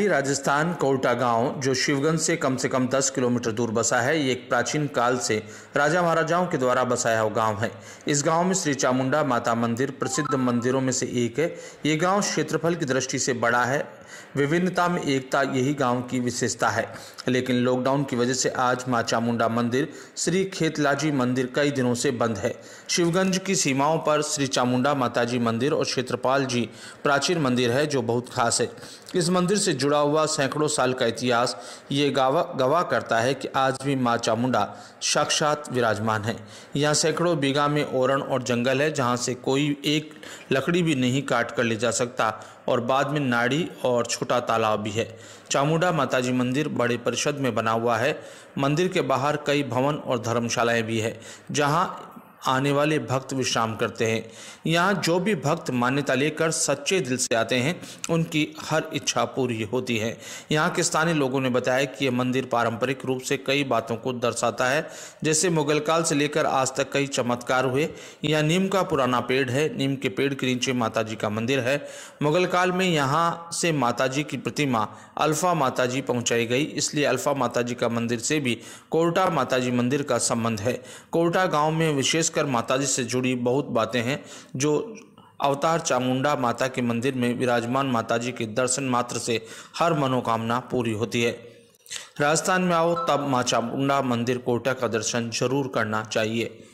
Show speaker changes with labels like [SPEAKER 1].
[SPEAKER 1] समाधि राजस्थान कोटा गांव जो शिवगंज से कम से कम 10 किलोमीटर दूर बसा है ये एक प्राचीन काल से राजा महाराजाओं के द्वारा बसाया हुआ गांव है इस गांव में श्री चामुंडा माता मंदिर प्रसिद्ध मंदिरों में से एक है ये गांव क्षेत्रफल की दृष्टि से बड़ा है विभिन्नता में एकता यही गांव की विशेषता है लेकिन लॉकडाउन की वजह से आज माँ चामुंडा मंदिर श्री खेतलाजी मंदिर कई दिनों से बंद है शिवगंज की सीमाओं पर श्री चामुंडा माताजी मंदिर और क्षेत्रपाल जी प्राचीन मंदिर है जो बहुत खास है इस मंदिर से जुड़ जुड़ा हुआ सैकड़ों साल का इतिहास ये गवाह करता है कि आज भी माँ चामुंडा साक्षात विराजमान है यहाँ सैकड़ों बीघा में ओरण और जंगल है जहाँ से कोई एक लकड़ी भी नहीं काट कर ले जा सकता और बाद में नाड़ी और छोटा तालाब भी है चामुंडा माताजी मंदिर बड़े परिषद में बना हुआ है मंदिर के बाहर कई भवन और धर्मशालाएं भी है जहाँ आने वाले भक्त विश्राम करते हैं यहाँ जो भी भक्त मान्यता लेकर सच्चे दिल से आते हैं उनकी हर इच्छा पूरी होती है यहाँ के स्थानीय लोगों ने बताया कि यह मंदिर पारंपरिक रूप से कई बातों को दर्शाता है जैसे मुगल काल से लेकर आज तक कई चमत्कार हुए यह नीम का पुराना पेड़ है नीम के पेड़ के नीचे माता जी का मंदिर है मुगल काल में यहाँ से माता जी की प्रतिमा अल्फा माता जी पहुँचाई गई इसलिए अल्फा माता जी का मंदिर से भी कोरटा माता जी मंदिर का संबंध है कोरटा गाँव में विशेष विशेषकर माताजी से जुड़ी बहुत बातें हैं जो अवतार चामुंडा माता के मंदिर में विराजमान माताजी के दर्शन मात्र से हर मनोकामना पूरी होती है राजस्थान में आओ तब माँ चामुंडा मंदिर कोटा का दर्शन जरूर करना चाहिए